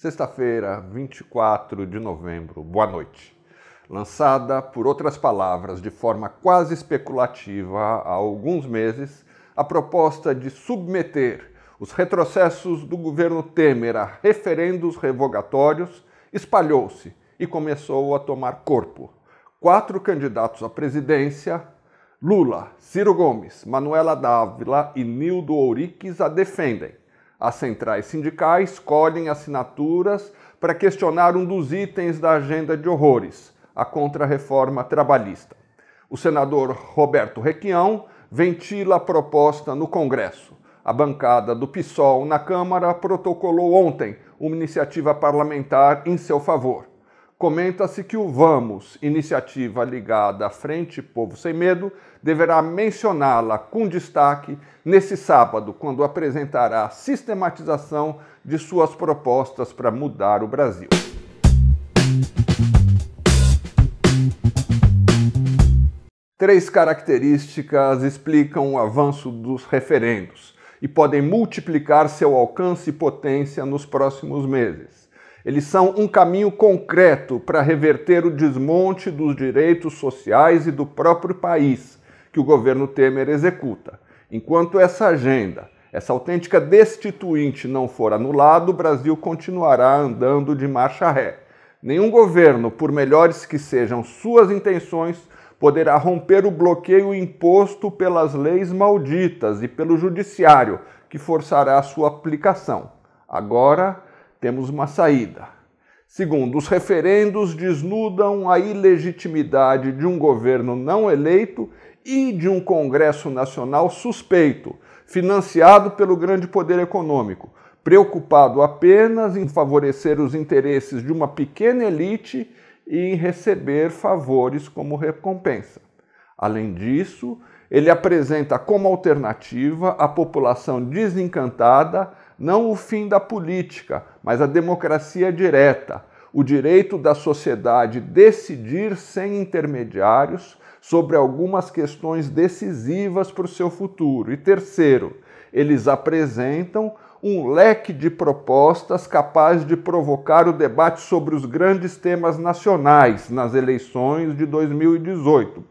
Sexta-feira, 24 de novembro. Boa noite. Lançada, por outras palavras, de forma quase especulativa há alguns meses, a proposta de submeter os retrocessos do governo Temer a referendos revogatórios espalhou-se e começou a tomar corpo. Quatro candidatos à presidência, Lula, Ciro Gomes, Manuela Dávila e Nildo Ouriques, a defendem as centrais sindicais colhem assinaturas para questionar um dos itens da agenda de horrores, a contrarreforma trabalhista. O senador Roberto Requião ventila a proposta no Congresso. A bancada do PSOL na Câmara protocolou ontem uma iniciativa parlamentar em seu favor comenta-se que o Vamos, iniciativa ligada à Frente Povo Sem Medo, deverá mencioná-la com destaque nesse sábado, quando apresentará a sistematização de suas propostas para mudar o Brasil. Três características explicam o avanço dos referendos e podem multiplicar seu alcance e potência nos próximos meses eles são um caminho concreto para reverter o desmonte dos direitos sociais e do próprio país que o governo Temer executa. Enquanto essa agenda, essa autêntica destituinte não for anulada, o Brasil continuará andando de marcha ré. Nenhum governo, por melhores que sejam suas intenções, poderá romper o bloqueio imposto pelas leis malditas e pelo judiciário, que forçará sua aplicação. Agora temos uma saída. Segundo, os referendos desnudam a ilegitimidade de um governo não eleito e de um Congresso Nacional suspeito, financiado pelo grande poder econômico, preocupado apenas em favorecer os interesses de uma pequena elite e em receber favores como recompensa. Além disso, ele apresenta como alternativa a população desencantada não o fim da política, mas a democracia direta, o direito da sociedade decidir sem intermediários sobre algumas questões decisivas para o seu futuro. E terceiro, eles apresentam um leque de propostas capaz de provocar o debate sobre os grandes temas nacionais nas eleições de 2018.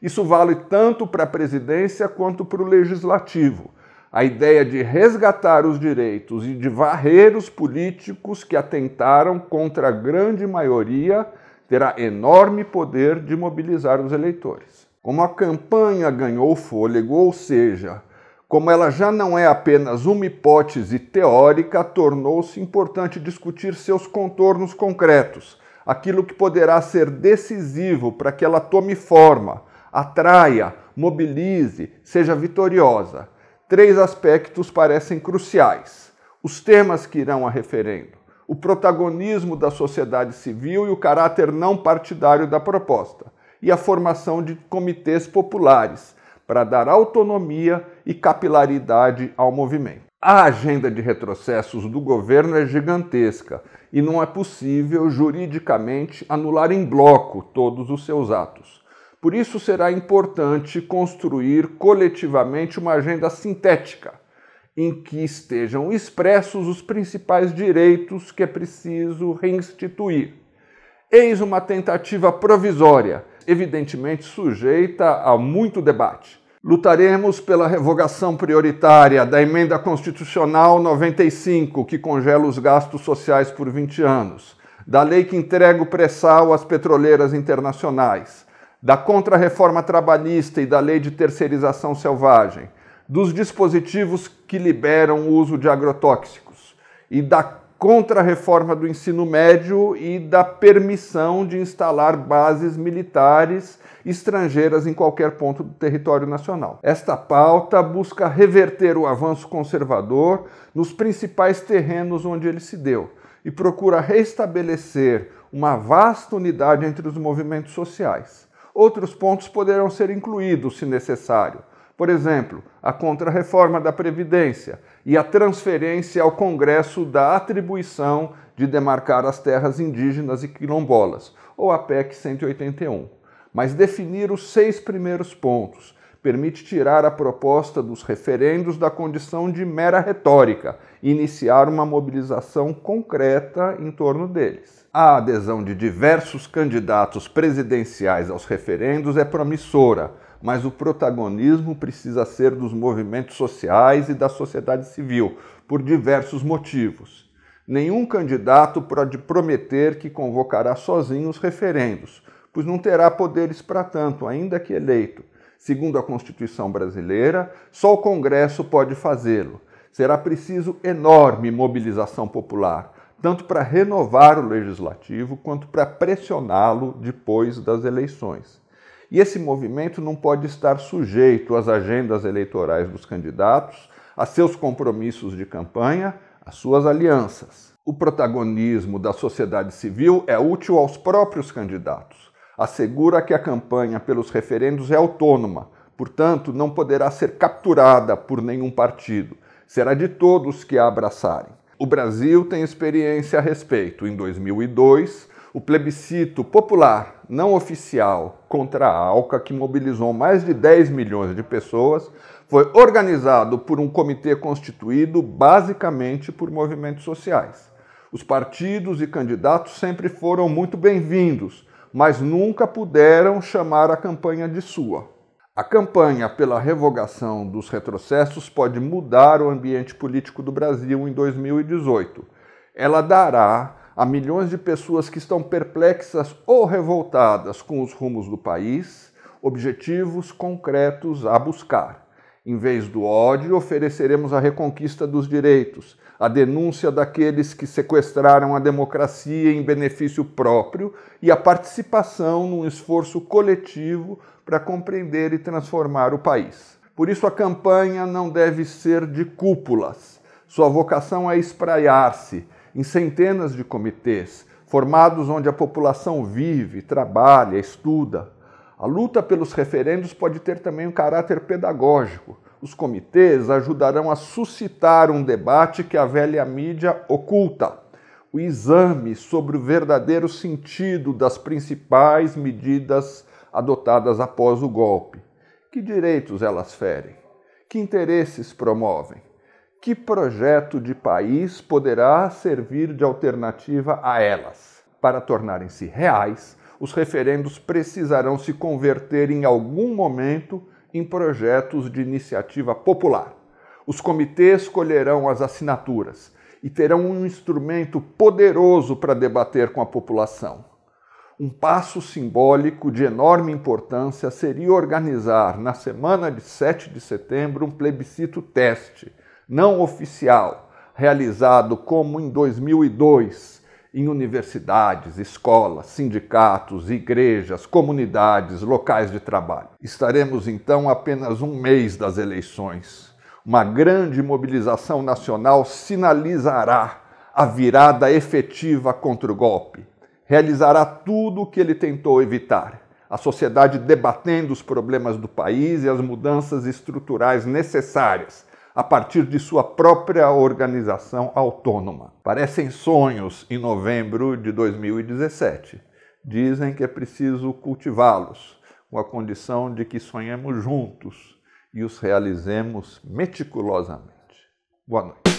Isso vale tanto para a presidência quanto para o legislativo a ideia de resgatar os direitos e de varrer os políticos que atentaram contra a grande maioria terá enorme poder de mobilizar os eleitores. Como a campanha ganhou fôlego, ou seja, como ela já não é apenas uma hipótese teórica, tornou-se importante discutir seus contornos concretos, aquilo que poderá ser decisivo para que ela tome forma, atraia, mobilize, seja vitoriosa três aspectos parecem cruciais: os temas que irão a referendo, o protagonismo da sociedade civil e o caráter não partidário da proposta, e a formação de comitês populares para dar autonomia e capilaridade ao movimento. A agenda de retrocessos do governo é gigantesca e não é possível juridicamente anular em bloco todos os seus atos. Por isso será importante construir coletivamente uma agenda sintética em que estejam expressos os principais direitos que é preciso reinstituir. Eis uma tentativa provisória, evidentemente sujeita a muito debate. Lutaremos pela revogação prioritária da emenda constitucional 95, que congela os gastos sociais por 20 anos, da lei que entrega o pré-sal às petroleiras internacionais, da Contra-Reforma Trabalhista e da Lei de Terceirização Selvagem, dos dispositivos que liberam o uso de agrotóxicos e da Contra-Reforma do Ensino Médio e da permissão de instalar bases militares estrangeiras em qualquer ponto do território nacional. Esta pauta busca reverter o avanço conservador nos principais terrenos onde ele se deu e procura restabelecer uma vasta unidade entre os movimentos sociais. Outros pontos poderão ser incluídos, se necessário. Por exemplo, a contrarreforma da Previdência e a transferência ao Congresso da atribuição de demarcar as terras indígenas e quilombolas, ou a PEC 181. Mas definir os seis primeiros pontos permite tirar a proposta dos referendos da condição de mera retórica e iniciar uma mobilização concreta em torno deles. A adesão de diversos candidatos presidenciais aos referendos é promissora, mas o protagonismo precisa ser dos movimentos sociais e da sociedade civil, por diversos motivos. Nenhum candidato pode prometer que convocará sozinho os referendos, pois não terá poderes para tanto, ainda que eleito Segundo a Constituição brasileira, só o Congresso pode fazê-lo. Será preciso enorme mobilização popular, tanto para renovar o legislativo quanto para pressioná-lo depois das eleições. E esse movimento não pode estar sujeito às agendas eleitorais dos candidatos, a seus compromissos de campanha, às suas alianças. O protagonismo da sociedade civil é útil aos próprios candidatos assegura que a campanha pelos referendos é autônoma, portanto, não poderá ser capturada por nenhum partido. Será de todos que a abraçarem. O Brasil tem experiência a respeito. Em 2002, o plebiscito popular não oficial contra a ALCA, que mobilizou mais de 10 milhões de pessoas, foi organizado por um comitê constituído basicamente por movimentos sociais. Os partidos e candidatos sempre foram muito bem-vindos, mas nunca puderam chamar a campanha de sua. A campanha pela revogação dos retrocessos pode mudar o ambiente político do Brasil em 2018. Ela dará a milhões de pessoas que estão perplexas ou revoltadas com os rumos do país objetivos concretos a buscar. Em vez do ódio, ofereceremos a reconquista dos direitos, a denúncia daqueles que sequestraram a democracia em benefício próprio e a participação num esforço coletivo para compreender e transformar o país. Por isso, a campanha não deve ser de cúpulas. Sua vocação é espraiar-se em centenas de comitês, formados onde a população vive, trabalha, estuda, a luta pelos referendos pode ter também um caráter pedagógico. Os comitês ajudarão a suscitar um debate que a velha mídia oculta. O exame sobre o verdadeiro sentido das principais medidas adotadas após o golpe. Que direitos elas ferem? Que interesses promovem? Que projeto de país poderá servir de alternativa a elas? Para tornarem-se reais, os referendos precisarão se converter em algum momento em projetos de iniciativa popular. Os comitês colherão as assinaturas e terão um instrumento poderoso para debater com a população. Um passo simbólico de enorme importância seria organizar, na semana de 7 de setembro, um plebiscito teste, não oficial, realizado como em 2002 em universidades, escolas, sindicatos, igrejas, comunidades, locais de trabalho. Estaremos então apenas um mês das eleições. Uma grande mobilização nacional sinalizará a virada efetiva contra o golpe. Realizará tudo o que ele tentou evitar. A sociedade debatendo os problemas do país e as mudanças estruturais necessárias a partir de sua própria organização autônoma. Parecem sonhos em novembro de 2017. Dizem que é preciso cultivá-los, com a condição de que sonhemos juntos e os realizemos meticulosamente. Boa noite.